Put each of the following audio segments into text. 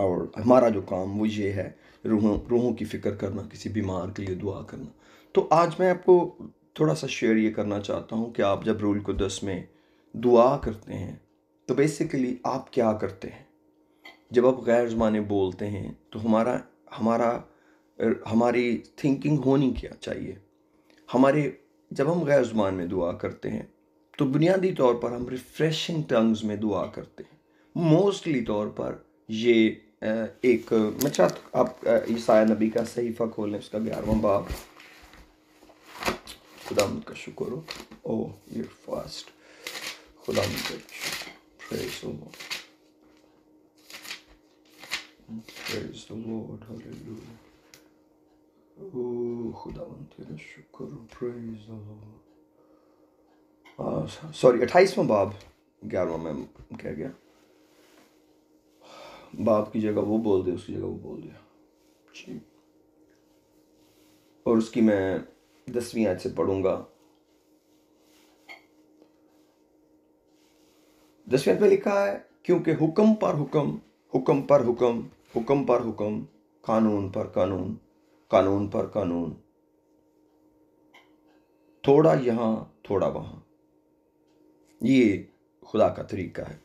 और हमारा जो काम वो ये है रूहों रूहों की फ़िक्र करना किसी बीमार के लिए दुआ करना तो आज मैं आपको थोड़ा सा शेयर ये करना चाहता हूँ कि आप जब रूल को दस में दुआ करते हैं तो बेसिकली आप क्या करते हैं जब आप गैर जमाने बोलते हैं तो हमारा हमारा हमारी थिंकिंग होनी क्या चाहिए हमारे जब हम गैर ज़ुबान में दुआ करते हैं तो बुनियादी तौर पर हम रिफ़्रेशिंग टंग्स में दुआ करते हैं मोस्टली तौर पर ये एक मैं चाहता आप ईसा नबी का सहीफा खोल लें उसका ग्यारहवा बाब खुदा का शुक्र हो ओ ये फास्ट खुदा का Praise the Lord. Hallelujah. Oh, praise the Lord. Sorry अट्ठाईसवा बाब ग्यारहवा में कह गया बाप की जगह वो बोल दे उसकी जगह वो बोल दे और उसकी मैं दसवीं आज से पढ़ूंगा दसवीं में लिखा है क्योंकि हुक्म पर हुक्म हुक्म पर हुक्म हुक्म पर हुक्म कानून पर कानून कानून पर कानून थोड़ा यहां थोड़ा वहां ये खुदा का तरीका है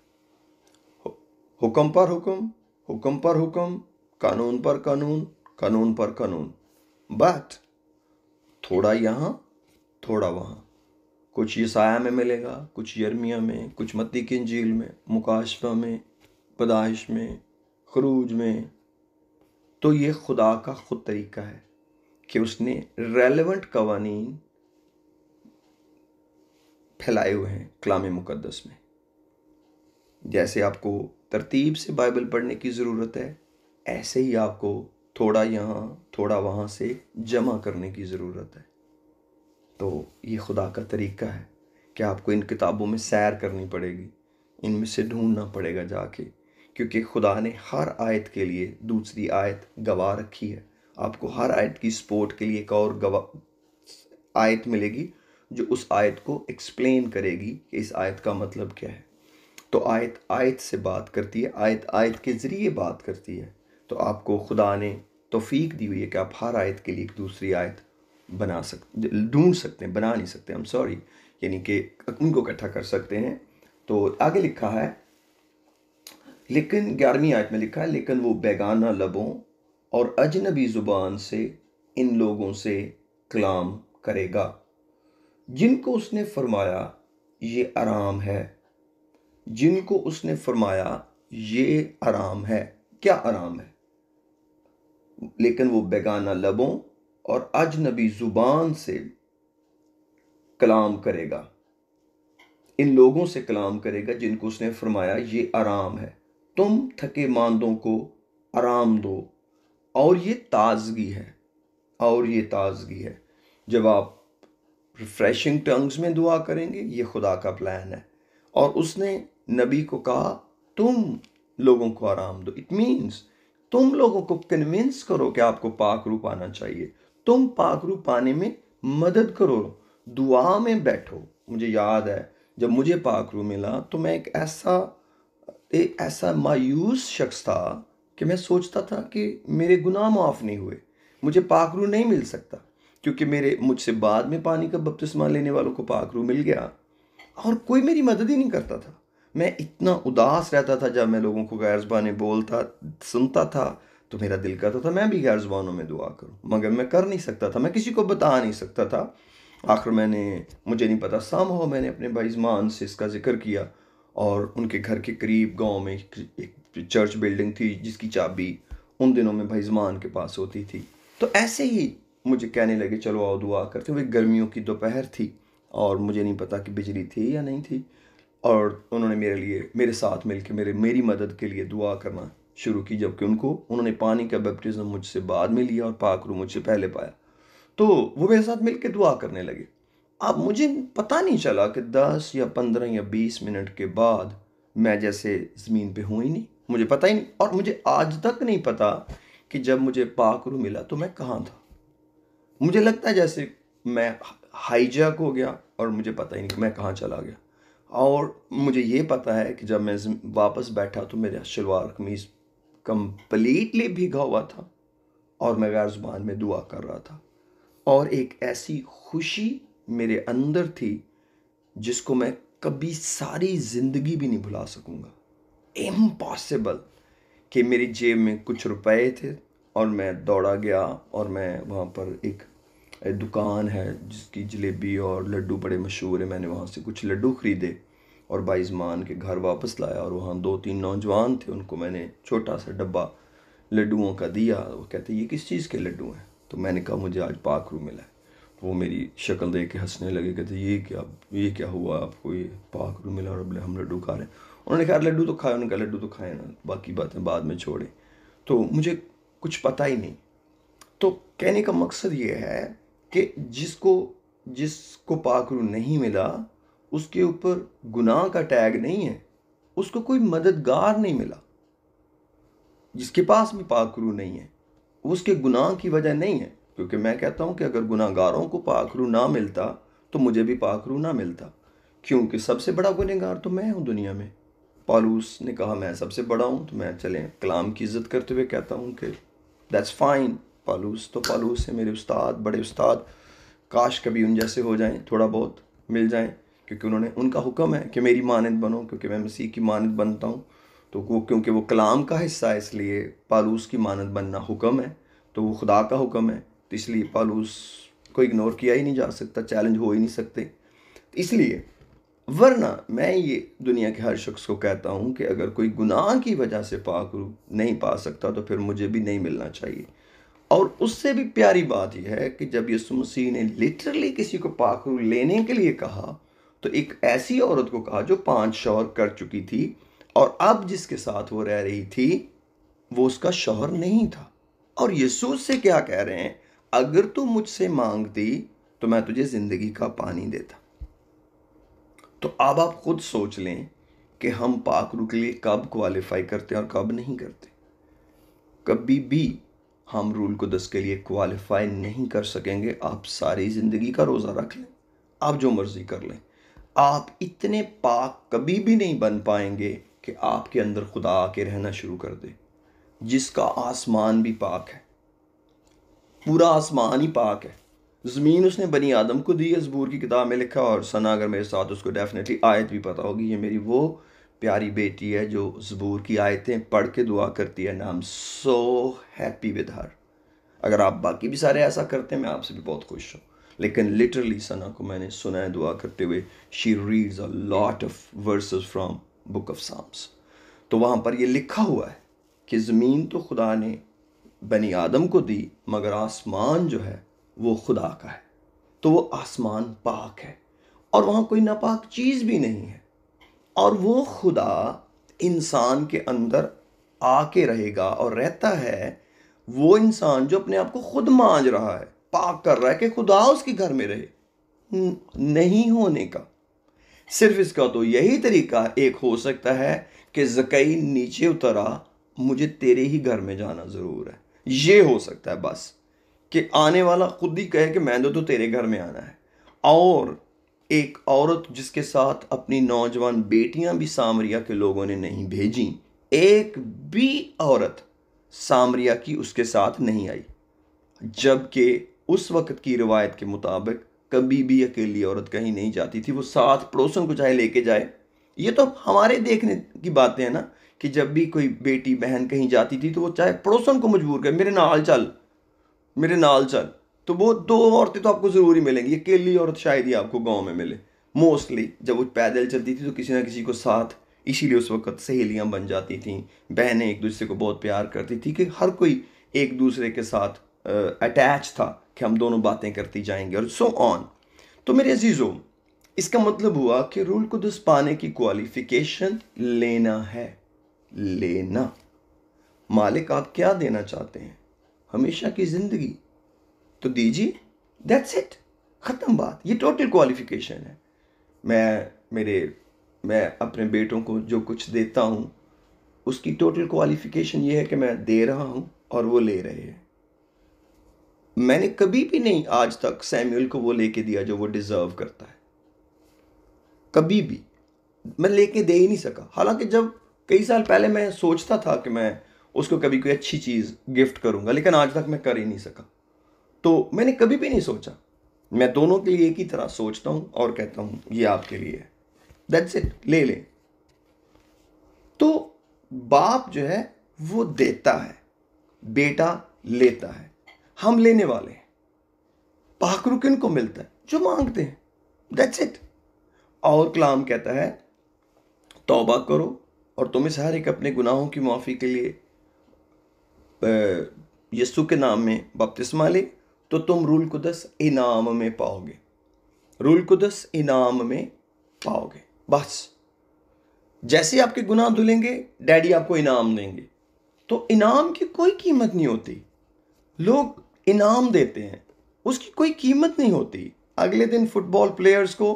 हुक्म पर हुक्म हुक्म पर हुक्म कानून पर कानून कानून पर कानून बट थोड़ा यहाँ थोड़ा वहाँ कुछ ईसाया में मिलेगा कुछ यर्मिया में कुछ मत्ती की झील में मुकाशफा में पदाइश में खरूज में तो ये खुदा का खुद तरीका है कि उसने रेलेवेंट कवानीन फैलाए हुए हैं कलाम मुकदस में जैसे आपको तरतीब से बाइबल पढ़ने की ज़रूरत है ऐसे ही आपको थोड़ा यहाँ थोड़ा वहाँ से जमा करने की ज़रूरत है तो ये खुदा का तरीका है कि आपको इन किताबों में सैर करनी पड़ेगी इनमें से ढूंढना पड़ेगा जाके क्योंकि खुदा ने हर आयत के लिए दूसरी आयत गवाह रखी है आपको हर आयत की सपोर्ट के लिए एक और गवाह आयत मिलेगी जो उस आयत को एक्सप्लेन करेगी कि इस आयत का मतलब क्या है तो आयत आयत से बात करती है आयत आयत के ज़रिए बात करती है तो आपको खुदा ने तोफ़ीक दी हुई है कि आप हर आयत के लिए एक दूसरी आयत बना सक ढूंढ सकते हैं बना नहीं सकते हम सॉरी यानी कि उनको इकट्ठा कर सकते हैं तो आगे लिखा है लेकिन ग्यारहवीं आयत में लिखा है लेकिन वो बेगाना लबों और अजनबी ज़ुबान से इन लोगों से कलाम करेगा जिनको उसने फरमाया ये आराम है जिनको उसने फरमाया ये आराम है क्या आराम है लेकिन वो बेगाना लबों और अजनबी ज़ुबान से कलाम करेगा इन लोगों से कलाम करेगा जिनको उसने फरमाया ये आराम है तुम थके मांदों को आराम दो और ये ताजगी है और ये ताजगी है जब आप रिफ्रेशिंग टंग्स में दुआ करेंगे ये खुदा का प्लान है और उसने नबी को कहा तुम लोगों को आराम दो इट मीन्स तुम लोगों को कन्विंस करो कि आपको पाक रूप आना चाहिए तुम पाक रूप पाने में मदद करो दुआ में बैठो मुझे याद है जब मुझे पाक रूप मिला तो मैं एक ऐसा एक ऐसा मायूस शख्स था कि मैं सोचता था कि मेरे गुनाह माफ़ नहीं हुए मुझे पाखरू नहीं मिल सकता क्योंकि मेरे मुझसे बाद में पानी का बपतिस्मा लेने वालों को पाखरू मिल गया और कोई मेरी मदद ही नहीं करता था मैं इतना उदास रहता था जब मैं लोगों को गैर ज़बानी बोलता सुनता था तो मेरा दिल करता था मैं भी गैर ज़बानों में दुआ करूँ मगर मैं कर नहीं सकता था मैं किसी को बता नहीं सकता था आखिर मैंने मुझे नहीं पता साम हो मैंने अपने भाई से इसका जिक्र किया और उनके घर के करीब गांव में एक चर्च बिल्डिंग थी जिसकी चाबी उन दिनों में भाईजमान के पास होती थी तो ऐसे ही मुझे कहने लगे चलो आओ दुआ करते हुए गर्मियों की दोपहर थी और मुझे नहीं पता कि बिजली थी या नहीं थी और उन्होंने मेरे लिए मेरे साथ मिलकर मेरे मेरी मदद के लिए दुआ करना शुरू की जबकि उनको उन्होंने पानी का बैप्टिज़म मुझसे बाद में लिया और पाखरू मुझसे पहले पाया तो वो मेरे साथ के दुआ करने लगे अब मुझे पता नहीं चला कि दस या पंद्रह या बीस मिनट के बाद मैं जैसे ज़मीन पे हूँ ही नहीं मुझे पता ही नहीं और मुझे आज तक नहीं पता कि जब मुझे पाखरू मिला तो मैं कहाँ था मुझे लगता है जैसे मैं हाईजैक हो गया और मुझे पता ही नहीं मैं कहाँ चला गया और मुझे ये पता है कि जब मैं वापस बैठा तो मेरा शलवार कमीज कम्प्लीटली भीगा हुआ था और मैं गैर जुबान में दुआ कर रहा था और एक ऐसी खुशी मेरे अंदर थी जिसको मैं कभी सारी ज़िंदगी भी नहीं भुला सकूँगा इम्पॉसिबल कि मेरी जेब में कुछ रुपए थे और मैं दौड़ा गया और मैं वहाँ पर एक दुकान है जिसकी जलेबी और लड्डू बड़े मशहूर है मैंने वहाँ से कुछ लड्डू ख़रीदे और बाईजमान के घर वापस लाया और वहाँ दो तीन नौजवान थे उनको मैंने छोटा सा डब्बा लड्डुओं का दिया वो कहते ये किस चीज़ के लड्डू हैं तो मैंने कहा मुझे आज पाखरू मिला है वो मेरी शक्ल देख के हंसने लगे कहते ये क्या ये क्या हुआ आपको ये पाखरू मिला और अब हम लड्डू खा रहे हैं उन्होंने कहा लड्डू तो खाए उन्होंने कहा लड्डू तो खाए ना बाकी बातें बाद में छोड़ें तो मुझे कुछ पता ही नहीं तो कहने का मकसद ये है कि जिसको जिसको पाखरू नहीं मिला उसके ऊपर गुनाह का टैग नहीं है उसको कोई मददगार नहीं मिला जिसके पास भी पाखरू नहीं है उसके गुनाह की वजह नहीं है क्योंकि मैं कहता हूँ कि अगर गुनाहगारों को पाखरू ना मिलता तो मुझे भी पाखरू ना मिलता क्योंकि सबसे बड़ा गुनहगार तो मैं हूँ दुनिया में पालूस ने कहा मैं सबसे बड़ा हूँ तो मैं चलें कलाम की इज्जत करते हुए कहता हूँ कि दैट्स फाइन पालूस तो पालूस है मेरे उस्ताद बड़े उस्ताद काश कभी उन जैसे हो जाएं थोड़ा बहुत मिल जाएं क्योंकि उन्होंने उनका हुक्म है कि मेरी मानद बनो क्योंकि मैं मसीह की मानद बनता हूँ तो वो क्योंकि वो कलाम का हिस्सा है इसलिए पालूस की मानद बनना हुक्म है तो वो खुदा का हुक्म है तो इसलिए पालूस को इग्नोर किया ही नहीं जा सकता चैलेंज हो ही नहीं सकते इसलिए वरना मैं ये दुनिया के हर शख्स को कहता हूँ कि अगर कोई गुनाह की वजह से पाक नहीं पा सकता तो फिर मुझे भी नहीं मिलना चाहिए और उससे भी प्यारी बात यह है कि जब यीशु मसीह ने लिटरली किसी को पाखरू लेने के लिए कहा तो एक ऐसी औरत को कहा जो पांच शौहर कर चुकी थी और अब जिसके साथ वो रह रही थी वो उसका शौहर नहीं था और यीशु से क्या कह रहे हैं अगर तू मुझसे मांगती तो मैं तुझे ज़िंदगी का पानी देता तो अब आप खुद सोच लें कि हम पाखरू के लिए कब क्वालिफाई करते हैं और कब नहीं करते कभी भी हम रूल को दस के लिए क्वालिफाई नहीं कर सकेंगे आप सारी ज़िंदगी का रोज़ा रख लें आप जो मर्ज़ी कर लें आप इतने पाक कभी भी नहीं बन पाएंगे कि आपके अंदर खुदा आके रहना शुरू कर दे जिसका आसमान भी पाक है पूरा आसमान ही पाक है ज़मीन उसने बनी आदम को दी है जबूर की किताब में लिखा और सना अगर मेरे साथ उसको डेफिनेटली आयत भी पता होगी ये मेरी वो प्यारी बेटी है जो ज़बूर की आयतें पढ़ के दुआ करती है नाम सो हैप्पी विद हर अगर आप बाकी भी सारे ऐसा करते हैं मैं आपसे भी बहुत खुश हूँ लेकिन लिटरली सना को मैंने सुना है दुआ करते हुए she reads a lot of verses from book of Psalms तो वहाँ पर ये लिखा हुआ है कि ज़मीन तो खुदा ने बनी आदम को दी मगर आसमान जो है वो खुदा का है तो वो आसमान पाक है और वहाँ कोई नापाक चीज़ भी नहीं है और वो खुदा इंसान के अंदर आके रहेगा और रहता है वो इंसान जो अपने आप को खुद मांज रहा है पाक कर रहा है कि खुदा उसके घर में रहे नहीं होने का सिर्फ इसका तो यही तरीका एक हो सकता है कि जकई नीचे उतरा मुझे तेरे ही घर में जाना ज़रूर है ये हो सकता है बस कि आने वाला खुद ही कहे कि मैं तो, तो तेरे घर में आना है और एक औरत जिसके साथ अपनी नौजवान बेटियां भी सामरिया के लोगों ने नहीं भेजी एक भी औरत सामरिया की उसके साथ नहीं आई जबकि उस वक्त की रिवायत के मुताबिक कभी भी अकेली औरत कहीं नहीं जाती थी वो साथ पड़ोसन को चाहे लेके जाए ये तो हमारे देखने की बातें हैं ना कि जब भी कोई बेटी बहन कहीं जाती थी तो वो चाहे पड़ोसन को मजबूर कर मेरे नाल चल मेरे नाल चल तो वो दो औरतें तो आपको ज़रूर ही मिलेंगी अकेली औरत शायद ही आपको गाँव में मिले मोस्टली जब वो पैदल चलती थी तो किसी ना किसी को साथ इसीलिए उस वक्त सहेलियाँ बन जाती थी बहनें एक दूसरे को बहुत प्यार करती थी कि हर कोई एक दूसरे के साथ अटैच था कि हम दोनों बातें करती जाएंगे और सो ऑन तो मेरे अजीज़ों इसका मतलब हुआ कि रूल को दस पाने की क्वालिफिकेशन लेना है लेना मालिक आप क्या देना चाहते हैं हमेशा की ज़िंदगी तो दीजिए दैट्स इट ख़त्म बात ये टोटल क्वालिफिकेशन है मैं मेरे मैं अपने बेटों को जो कुछ देता हूँ उसकी टोटल क्वालिफिकेशन ये है कि मैं दे रहा हूँ और वो ले रहे हैं मैंने कभी भी नहीं आज तक सैम्यूल को वो लेके दिया जो वो डिज़र्व करता है कभी भी मैं लेके दे ही नहीं सका हालांकि जब कई साल पहले मैं सोचता था कि मैं उसको कभी कोई अच्छी चीज़ गिफ्ट करूंगा लेकिन आज तक मैं कर ही नहीं सका तो मैंने कभी भी नहीं सोचा मैं दोनों के लिए एक ही तरह सोचता हूं और कहता हूं ये आपके लिए है दैट्स इट ले ले तो बाप जो है वो देता है बेटा लेता है हम लेने वाले हैं पाखरू किन को मिलता है जो मांगते हैं दैट्स इट और कलाम कहता है तौबा करो और तुम इस हर एक अपने गुनाहों की माफ़ी के लिए यस्सु के नाम में बपतिस्मा ले तो तुम रूल कुदस इनाम में पाओगे रूल कुदस इनाम में पाओगे बस जैसे आपके गुनाह धुलेंगे डैडी आपको इनाम देंगे तो इनाम की कोई कीमत नहीं होती लोग इनाम देते हैं उसकी कोई कीमत नहीं होती अगले दिन फुटबॉल प्लेयर्स को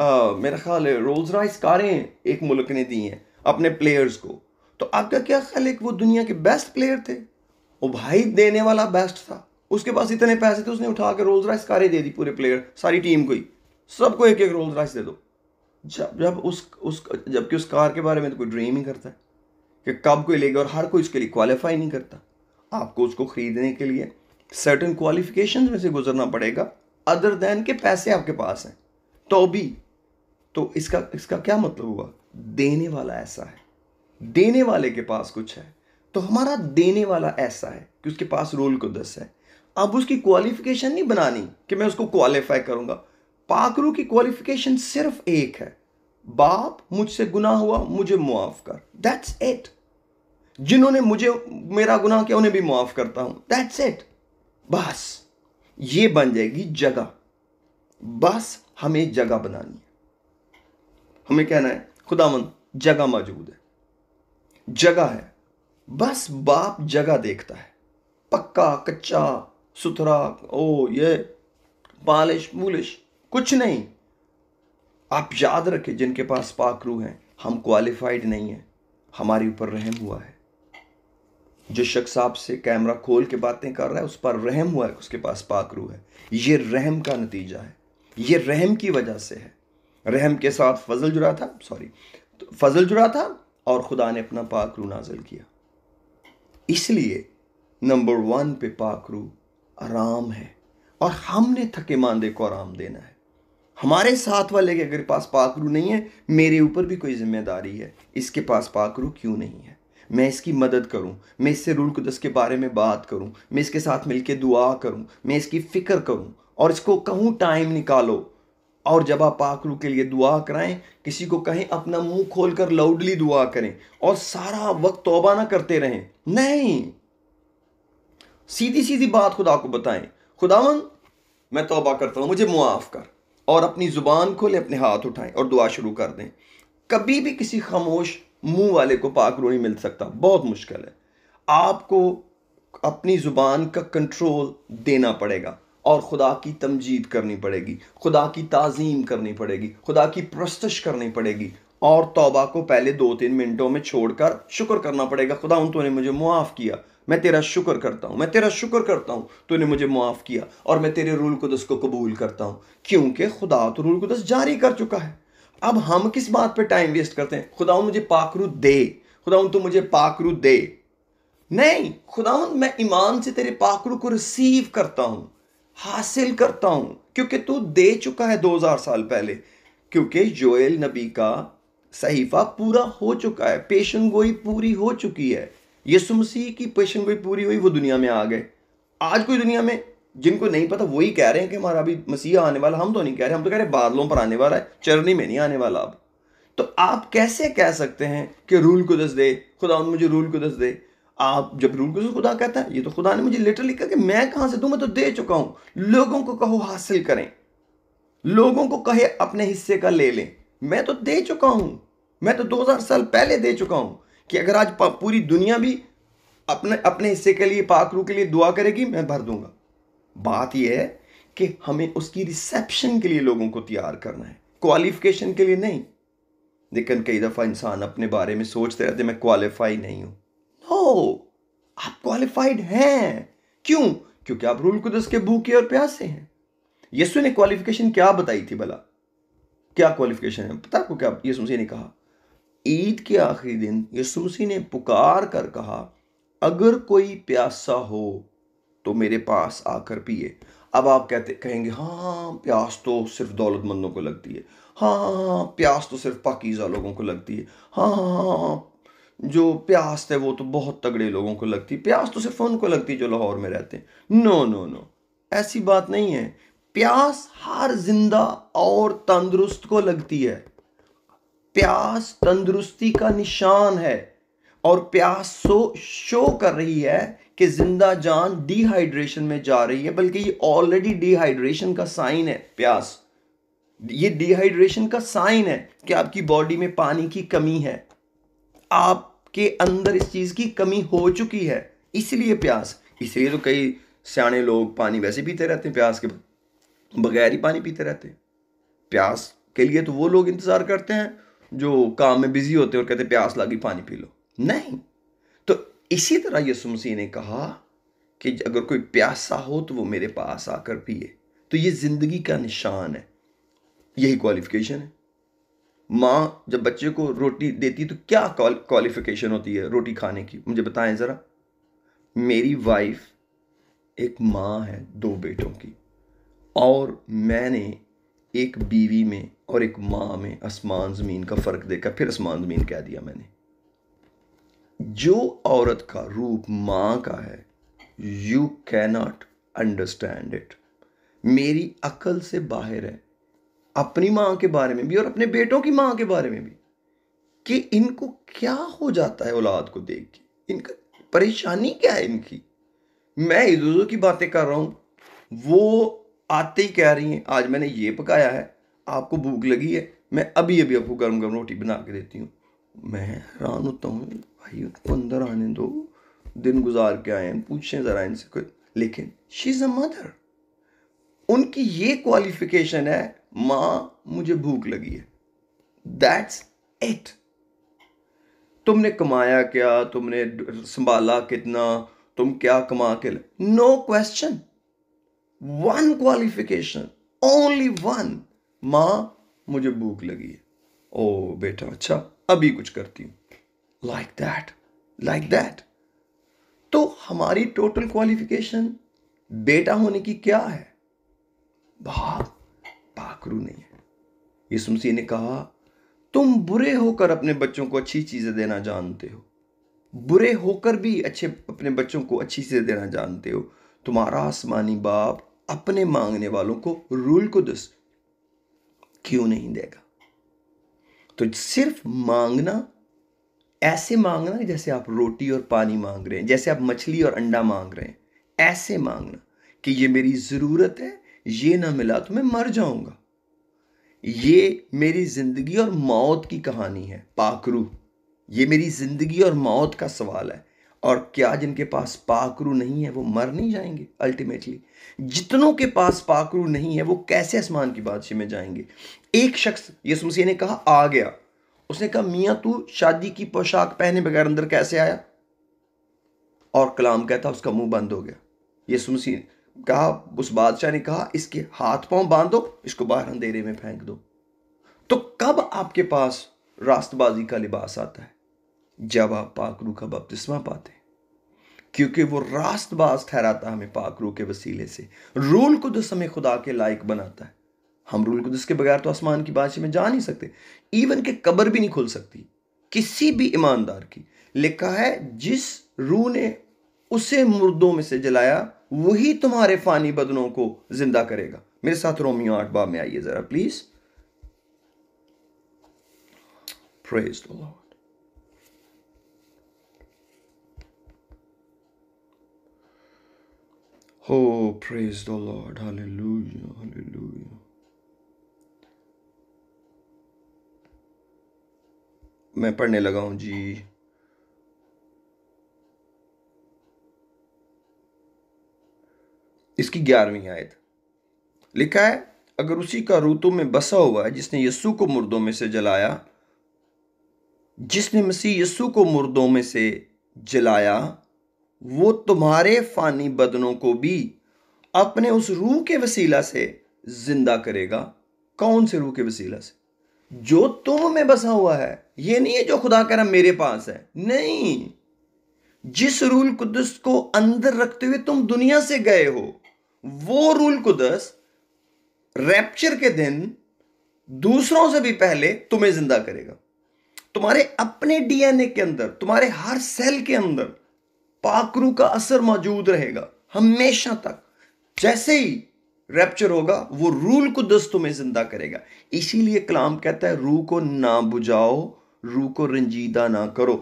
आ, मेरा ख्याल है रोल्स राइस कारें एक मुल्क ने दी हैं अपने प्लेयर्स को तो आपका क्या ख्याल है कि वो दुनिया के बेस्ट प्लेयर थे वो भाई देने वाला बेस्ट था उसके पास इतने पैसे थे उसने उठा के रोल्स राइस कारें दे दी पूरे प्लेयर सारी टीम को ही सबको एक एक रोल्स राइस दे दो जब जब उस उस जबकि उस कार के बारे में तो कोई ड्रीम ही करता है कि कब कोई लेगा और हर कोई उसके लिए क्वालिफाई नहीं करता आपको उसको ख़रीदने के लिए सर्टन क्वालिफिकेशन में से गुजरना पड़ेगा अदर देन के पैसे आपके पास हैं तो भी तो इसका इसका क्या मतलब हुआ देने वाला ऐसा है देने वाले के पास कुछ है तो हमारा देने वाला ऐसा है कि उसके पास रोल को दस है अब उसकी क्वालिफिकेशन नहीं बनानी कि मैं उसको क्वालिफाई करूंगा पाकरू की क्वालिफिकेशन सिर्फ एक है बाप मुझसे गुना हुआ मुझे मुआफ कर दैट्स इट जिन्होंने मुझे मेरा गुनाह किया उन्हें भी मुआफ करता हूं दैट्स इट बस ये बन जाएगी जगह बस हमें जगह बनानी है हमें कहना है खुदा जगह मौजूद है जगह है बस बाप जगह देखता है पक्का कच्चा सुथरा ओ ये पालिश मूलिश कुछ नहीं आप याद रखें जिनके पास पाखरू हैं हम क्वालिफाइड नहीं हैं हमारे ऊपर रहम हुआ है जो शख्स आपसे कैमरा खोल के बातें कर रहा है उस पर रहम हुआ है उसके पास पाखरू है ये रहम का नतीजा है ये रहम की वजह से है रहम के साथ फजल जुड़ा था सॉरी तो फजल जुड़ा था और खुदा ने अपना पाखरू नाजल किया इसलिए नंबर वन पे पाखरू आराम है और हमने थके मांदे को आराम देना है हमारे साथ वाले के अगर पास पाकरू नहीं है मेरे ऊपर भी कोई जिम्मेदारी है इसके पास पाकरू क्यों नहीं है मैं इसकी मदद करूं मैं इससे रूल कुदस के बारे में बात करूं मैं इसके साथ मिलके दुआ करूं मैं इसकी फ़िक्र करूं और इसको कहूं टाइम निकालो और जब आप पाकरू के लिए दुआ कराएं किसी को कहें अपना मुंह खोलकर लाउडली दुआ करें और सारा वक्त तोबा ना करते रहें नहीं सीधी सीधी बात खुदा को बताएं खुदावन मैं तोबा करता हूँ मुझे मुआफ़ कर और अपनी ज़ुबान खोले अपने हाथ उठाएं और दुआ शुरू कर दें कभी भी किसी खामोश मुंह वाले को पाखरू नहीं मिल सकता बहुत मुश्किल है आपको अपनी ज़ुबान का कंट्रोल देना पड़ेगा और खुदा की तमजीद करनी पड़ेगी खुदा की ताज़ीम करनी पड़ेगी खुदा की प्रस्तश करनी पड़ेगी और तौबा को पहले दो तीन मिनटों में छोड़कर शुक्र करना पड़ेगा खुदा उन तो ने मुझे मुआफ़ किया मैं तेरा शुक्र करता हूँ मैं तेरा शुक्र करता हूँ तूने मुझे माफ़ किया और मैं तेरे रूल कुदस को कबूल करता हूँ क्योंकि खुदा तो रूल कुदस जारी कर चुका है अब हम किस बात पे टाइम वेस्ट करते हैं खुदा मुझे पाखरू दे खुदा तू मुझे पाखरू दे नहीं खुदा मैं ईमान से तेरे पाखरू को रिसीव करता हूँ हासिल करता हूँ क्योंकि तू दे चुका है दो साल पहले क्योंकि जोएल नबी का सहीफा पूरा हो चुका है पेशन गोई पूरी हो चुकी है यीशु मसीह की पेशन गोई पूरी हुई वो दुनिया में आ गए आज कोई दुनिया में जिनको नहीं पता वही कह रहे हैं कि हमारा अभी मसीहा आने वाला हम तो नहीं कह रहे हम तो कह रहे बादलों पर आने वाला है चरनी में नहीं आने वाला अब तो आप कैसे कह सकते हैं कि रूल को दस दे खुदा मुझे रूल को दस दे आप जब रूल को खुदा कहता है ये तो खुदा ने मुझे लेटर लिखा कि मैं कहाँ से दूँ मैं तो दे चुका हूँ लोगों को कहो हासिल करें लोगों को कहे अपने हिस्से का ले लें मैं तो दे चुका हूँ मैं तो 2000 साल पहले दे चुका हूँ कि अगर आज पूरी दुनिया भी अपने अपने हिस्से के लिए पाखरू के लिए दुआ करेगी मैं भर दूंगा बात यह है कि हमें उसकी रिसेप्शन के लिए लोगों को तैयार करना है क्वालिफिकेशन के लिए नहीं लेकिन कई दफ़ा इंसान अपने बारे में सोचते रहते मैं क्वालिफाई नहीं हूं नो आप क्वालिफाइड हैं क्यों क्योंकि आप रूल कुदस के भूखे और प्यासे हैं यीशु ने क्वालिफिकेशन क्या बताई थी भला क्या क्वालिफिकेशन है पता आपको क्या यीशु मसीह ने कहा ईद के आखिरी दिन यसूसी ने पुकार कर कहा अगर कोई प्यासा हो तो मेरे पास आकर पिए अब आप कहते कहेंगे हाँ प्यास तो सिर्फ दौलतमंदों को लगती है हाँ हाँ हाँ प्यास तो सिर्फ पाकिज़ा लोगों को लगती है हाँ हाँ हाँ जो प्यास है वो तो बहुत तगड़े लोगों को लगती है प्यास तो सिर्फ उनको लगती है जो लाहौर में रहते हैं नो नो नो ऐसी बात नहीं है प्यास हर जिंदा और तंदुरुस्त को लगती है प्यास तंदुरुस्ती का निशान है और प्यास शो शो कर रही है कि जिंदा जान डिहाइड्रेशन में जा रही है बल्कि ये ऑलरेडी डिहाइड्रेशन का साइन है प्यास ये डिहाइड्रेशन का साइन है कि आपकी बॉडी में पानी की कमी है आपके अंदर इस चीज़ की कमी हो चुकी है इसलिए प्यास इसलिए तो कई सियाने लोग पानी वैसे पीते रहते हैं प्यास के बगैर ही पानी पीते रहते हैं प्यास के लिए तो वो लोग इंतज़ार करते हैं जो काम में बिजी होते हैं और कहते प्यास लगी पानी पी लो नहीं तो इसी तरह यसु मसीह ने कहा कि अगर कोई प्यासा हो तो वो मेरे पास आकर पिए तो ये ज़िंदगी का निशान है यही क्वालिफिकेशन है माँ जब बच्चे को रोटी देती तो क्या क्वालिफिकेशन होती है रोटी खाने की मुझे बताएं ज़रा मेरी वाइफ एक माँ है दो बेटों की और मैंने एक बीवी में और एक माँ में आसमान ज़मीन का फ़र्क देखा फिर आसमान ज़मीन कह दिया मैंने जो औरत का रूप माँ का है यू कैनॉट अंडरस्टैंड इट मेरी अकल से बाहर है अपनी माँ के बारे में भी और अपने बेटों की माँ के बारे में भी कि इनको क्या हो जाता है औलाद को देख के इनका परेशानी क्या है इनकी मैं इधर उधर की बातें कर रहा हूँ वो आते ही कह रही हैं आज मैंने ये पकाया है आपको भूख लगी है मैं अभी अभी आपको गर्म गर्म रोटी बना के देती हूँ मैं हैरान होता हूँ भाई उनको अंदर आने दो दिन गुजार के आए हैं पूछें ज़रा इनसे कोई लेकिन शी इज़ अ मदर उनकी ये क्वालिफिकेशन है माँ मुझे भूख लगी है दैट्स इट तुमने कमाया क्या तुमने संभाला कितना तुम क्या कमा के no question one qualification only one माँ मुझे भूख लगी है ओ बेटा अच्छा अभी कुछ करती हूँ लाइक दैट लाइक दैट तो हमारी टोटल क्वालिफिकेशन बेटा होने की क्या है भाग पाखरू नहीं है यीशु मसीह ने कहा तुम बुरे होकर अपने बच्चों को अच्छी चीज़ें देना जानते हो बुरे होकर भी अच्छे अपने बच्चों को अच्छी चीज़ें देना जानते हो तुम्हारा आसमानी बाप अपने मांगने वालों को रूल को दस क्यों नहीं देगा तो सिर्फ मांगना ऐसे मांगना जैसे आप रोटी और पानी मांग रहे हैं जैसे आप मछली और अंडा मांग रहे हैं ऐसे मांगना कि ये मेरी ज़रूरत है ये ना मिला तो मैं मर जाऊंगा ये मेरी ज़िंदगी और मौत की कहानी है पाकरू ये मेरी ज़िंदगी और मौत का सवाल है और क्या जिनके पास पाकरू नहीं है वो मर नहीं जाएंगे अल्टीमेटली जितनों के पास पाकरू नहीं है वो कैसे आसमान की बादशाह में जाएंगे एक शख्स यसु मसीह ने कहा आ गया उसने कहा मियाँ तू शादी की पोशाक पहने बगैर अंदर कैसे आया और कलाम कहता उसका मुंह बंद हो गया यसु मसीह कहा उस बादशाह ने कहा इसके हाथ पांव बांध दो इसको बाहर अंधेरे में फेंक दो तो कब आपके पास रास्तबाजी का लिबास आता है जब आप पाकरू का बपतिस्मा पाते क्योंकि वो बाज ठहराता हमें पाकरू के वसीले से रूल कुदस हमें खुदा के लायक बनाता है हम रूल कुदस के बगैर तो आसमान की बादशाह में जा नहीं सकते इवन के कब्र भी नहीं खुल सकती किसी भी ईमानदार की लिखा है जिस रूह ने उसे मुर्दों में से जलाया वही तुम्हारे फानी बदनों को जिंदा करेगा मेरे साथ रोमियो आठ बाब में आइए जरा please praise the Lord Oh, praise the Lord. Hallelujah. Hallelujah. मैं पढ़ने लगा हूं जी इसकी ग्यारहवीं आयत लिखा है अगर उसी का रूतों में बसा हुआ है जिसने यस्सु को मुर्दों में से जलाया जिसने मसीह यस्सु को मुर्दों में से जलाया वो तुम्हारे फानी बदनों को भी अपने उस रूह के वसीला से जिंदा करेगा कौन से रूह के वसीला से जो तुम में बसा हुआ है ये नहीं है जो खुदा कह रहा मेरे पास है नहीं जिस रूल कुदस को अंदर रखते हुए तुम दुनिया से गए हो वो रूल कुदस रैप्चर के दिन दूसरों से भी पहले तुम्हें जिंदा करेगा तुम्हारे अपने डीएनए के अंदर तुम्हारे हर सेल के अंदर पाकरू का असर मौजूद रहेगा हमेशा तक जैसे ही रैप्चर होगा वो रूल को दस्तों में जिंदा करेगा इसीलिए कलाम कहता है रूह को ना बुझाओ रूह को रंजीदा ना करो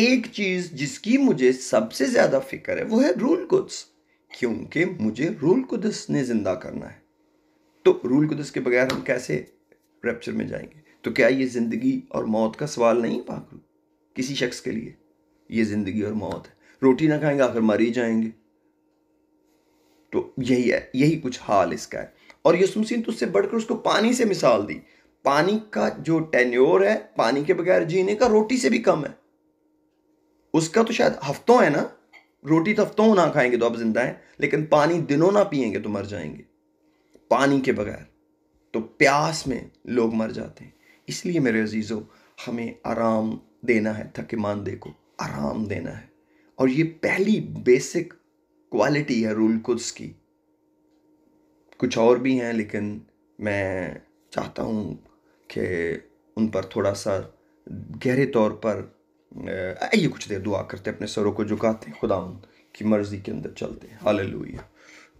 एक चीज जिसकी मुझे सबसे ज्यादा फिक्र है वो है रूल कुदस क्योंकि मुझे रूल कुदस ने जिंदा करना है तो रूल कुदस के बगैर हम कैसे रैप्चर में जाएंगे तो क्या ये जिंदगी और मौत का सवाल नहीं पाखरू किसी शख्स के लिए ये ज़िंदगी और मौत है रोटी ना खाएंगे आखिर मर ही जाएंगे तो यही है यही कुछ हाल इसका है और यसुमसिन तो उससे बढ़कर उसको पानी से मिसाल दी पानी का जो टेन्योर है पानी के बगैर जीने का रोटी से भी कम है उसका तो शायद हफ्तों है ना रोटी तो हफ्तों ना खाएंगे तो आप जिंदा हैं लेकिन पानी दिनों ना पिएंगे तो मर जाएंगे पानी के बगैर तो प्यास में लोग मर जाते हैं इसलिए मेरे अजीज़ों हमें आराम देना है थके थकेमान देखो आराम देना है और ये पहली बेसिक क्वालिटी है रूल कुद्स की कुछ और भी हैं लेकिन मैं चाहता हूँ कि उन पर थोड़ा सा गहरे तौर पर आइए कुछ देर दुआ करते अपने सरों को झुकाते हैं खुदा की मर्ज़ी के अंदर चलते हैं हाल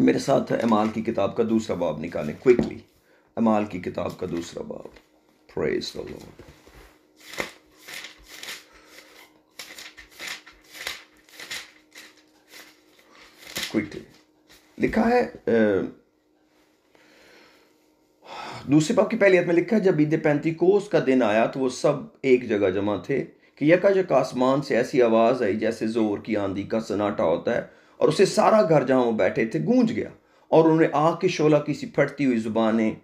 मेरे साथ है अमाल की किताब का दूसरा बाब निकालें क्विकली अमाल की किताब का दूसरा बाब प्रेज द लॉर्ड क्विकली लिखा है दूसरे बाब की पहली याद में लिखा है जब ईद पैंती कोस का दिन आया तो वो सब एक जगह जमा थे कि यका जक आसमान से ऐसी आवाज़ आई जैसे जोर की आंधी का सन्नाटा होता है और उसे सारा घर जहां वो बैठे थे गूंज गया और उन्हें आग की शोला की सी फटती हुई जुबानें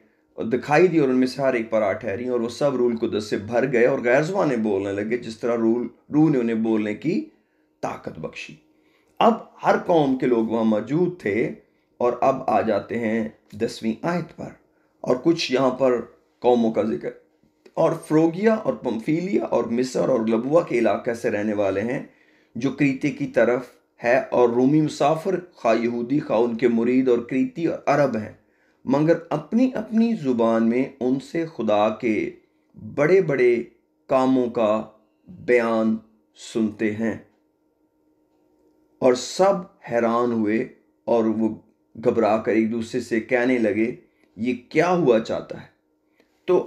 दिखाई दी और उनमें से हर एक पर ठहरी और वो सब रूल को दस से भर गए और गैर जुबानें बोलने लगे जिस तरह रूल रू ने उन्हें बोलने की ताकत बख्शी अब हर कौम के लोग वहां मौजूद थे और अब आ जाते हैं दसवीं आयत पर और कुछ यहाँ पर कौमों का जिक्र और फ्रोगिया और पम्फीलिया और मिसर और लबुआ के इलाके से रहने वाले हैं जो क्रीते की तरफ है और रूमी मुसाफिर खा यहूदी खा उनके मुरीद और क्रीती और अरब हैं मगर अपनी अपनी ज़ुबान में उनसे खुदा के बड़े बड़े कामों का बयान सुनते हैं और सब हैरान हुए और वो घबरा कर एक दूसरे से कहने लगे ये क्या हुआ चाहता है तो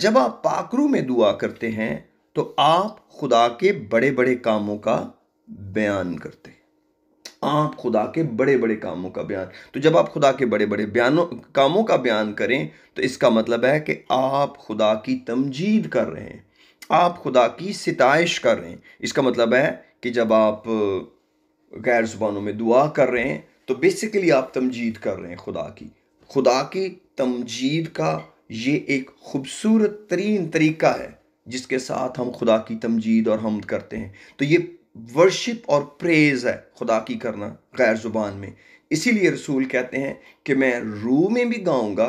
जब आप पाकरू में दुआ करते हैं तो आप खुदा के बड़े बड़े कामों का बयान करते हैं आप खुदा के बड़े बड़े कामों का बयान तो जब आप खुदा के बड़े बड़े बयानों कामों का बयान करें तो इसका मतलब है कि आप खुदा की तमजीद कर रहे हैं आप खुदा की सितश कर रहे हैं इसका मतलब है कि जब आप गैर जुबानों में दुआ कर रहे हैं तो बेसिकली आप तमजीद कर रहे हैं खुदा की खुदा की तमजीद का ये एक खूबसूरत तरीन तरीका है जिसके साथ हम खुदा की तमजीद और हमद करते हैं तो ये वर्शिप और प्रेज़ है खुदा की करना गैर ज़ुबान में इसीलिए रसूल कहते हैं कि मैं रूह में भी गाऊंगा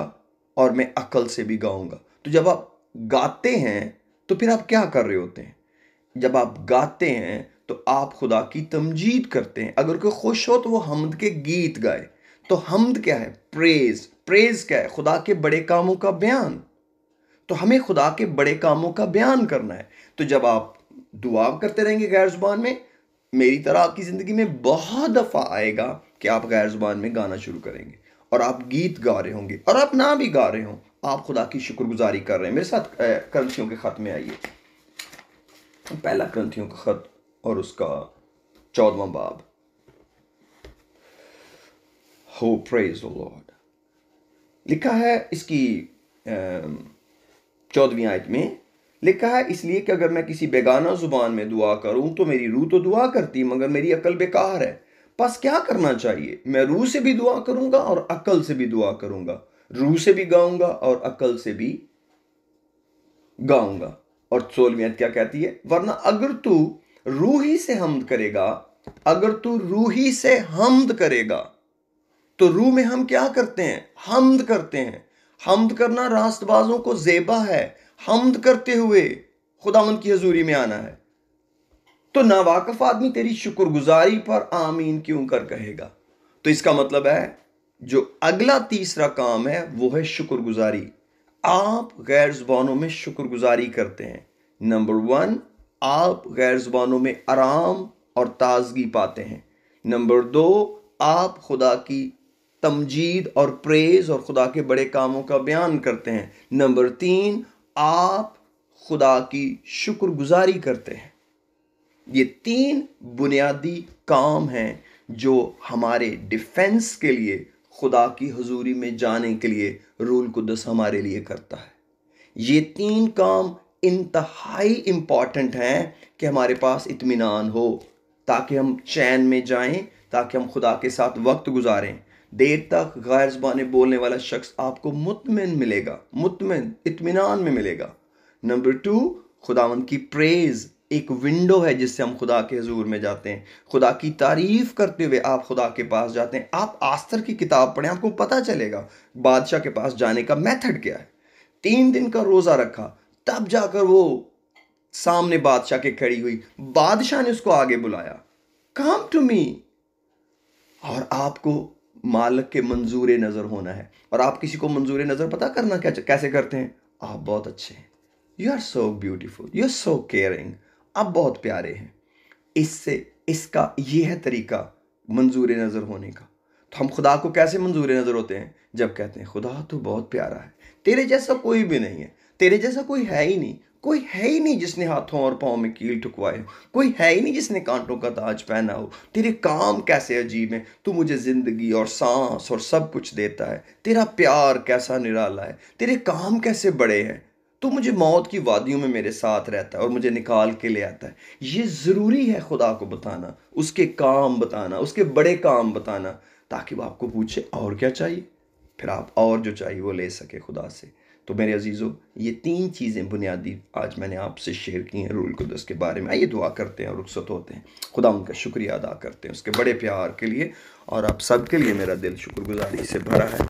और मैं अकल से भी गाऊंगा तो जब आप गाते हैं तो फिर आप क्या कर रहे होते हैं जब आप गाते हैं तो आप खुदा की तमजीद करते हैं अगर कोई खुश हो तो वो हमद के गीत गाए तो हमद क्या है प्रेज प्रेज क्या है खुदा के बड़े कामों का बयान तो हमें खुदा के बड़े कामों का बयान करना है तो जब आप दुआ करते रहेंगे गैर ज़ुबान में मेरी तरह आपकी ज़िंदगी में बहुत दफ़ा आएगा कि आप गैर ज़ुबान में गाना शुरू करेंगे और आप गीत गा रहे होंगे और आप ना भी गा रहे हों आप खुदा की शुक्रगुजारी कर रहे हैं मेरे साथ क्रंथियों के ख़त में आइए पहला क्रंथियों का ख़त और उसका चौदवा बाब हो प्रेज लॉर्ड लिखा है इसकी चौदवी आयत में लिखा है इसलिए कि अगर मैं किसी बेगाना जुबान में दुआ करूं तो मेरी रूह तो दुआ करती मगर मेरी अकल बेकार है बस क्या करना चाहिए मैं रूह से भी दुआ करूंगा और अकल से भी दुआ करूंगा रूह से भी गाऊंगा और अकल से भी गाऊंगा और सोलमियत क्या कहती है वरना अगर तू रूही से हमद करेगा अगर तू रूही से हमद करेगा तो रूह में हम क्या करते हैं हमद करते हैं हमद करना रास्तबाजों को जेबा है हमद करते हुए खुदा की हजूरी में आना है तो नावाकफ आदमी तेरी शुक्रगुजारी पर आमीन क्यों कर कहेगा तो इसका मतलब है जो अगला तीसरा काम है वो है शुक्रगुजारी आप गैर जुबानों में शुक्रगुजारी करते हैं नंबर वन आप गैर जुबानों में आराम और ताजगी पाते हैं नंबर दो आप खुदा की तमजीद और प्रेज और खुदा के बड़े कामों का बयान करते हैं नंबर तीन आप खुदा की शुक्रगुजारी करते हैं ये तीन बुनियादी काम हैं जो हमारे डिफेंस के लिए खुदा की हजूरी में जाने के लिए रूल कुदस हमारे लिए करता है ये तीन काम इंतहाई इम्पॉर्टेंट हैं कि हमारे पास इतमान हो ताकि हम चैन में जाएं ताकि हम खुदा के साथ वक्त गुजारें देर तक गैर जबान बोलने वाला शख्स आपको मुतमिन मिलेगा मुतमिन इतमान में मिलेगा नंबर टू खुदावन की प्रेज़ एक विंडो है जिससे हम खुदा के हजूर में जाते हैं खुदा की तारीफ करते हुए आप खुदा के पास जाते हैं आप आस्तर की किताब पढ़ें आपको पता चलेगा बादशाह के पास जाने का मेथड क्या है तीन दिन का रोज़ा रखा तब जाकर वो सामने बादशाह के खड़ी हुई बादशाह ने उसको आगे बुलाया कम टू मी और आपको मालक के मंजूर नज़र होना है और आप किसी को मंजूर नज़र पता करना कैसे करते हैं आप बहुत अच्छे हैं you are so beautiful you are so caring आप बहुत प्यारे हैं इससे इसका ये है तरीका मंजूर नज़र होने का तो हम खुदा को कैसे मंजूर नज़र होते हैं जब कहते हैं खुदा तो बहुत प्यारा है तेरे जैसा कोई भी नहीं है तेरे जैसा कोई है ही नहीं कोई है ही नहीं जिसने हाथों और पाँव में कील ठुकवाए हो कोई है ही नहीं जिसने कांटों का ताज पहना हो तेरे काम कैसे अजीब हैं तू मुझे ज़िंदगी और सांस और सब कुछ देता है तेरा प्यार कैसा निराला है तेरे काम कैसे बड़े हैं तू मुझे मौत की वादियों में मेरे साथ रहता है और मुझे निकाल के ले आता है ये ज़रूरी है खुदा को बताना उसके काम बताना उसके बड़े काम बताना ताकि वो आपको पूछे और क्या चाहिए फिर आप और जो चाहिए वो ले सके खुदा से तो मेरे अजीज़ों ये तीन चीज़ें बुनियादी आज मैंने आपसे शेयर की हैं रूल कुदस के बारे में आइए दुआ करते हैं और रुखसत होते हैं खुदा उनका शुक्रिया अदा करते हैं उसके बड़े प्यार के लिए और आप सब के लिए मेरा दिल शुक्रगुजारी से भरा है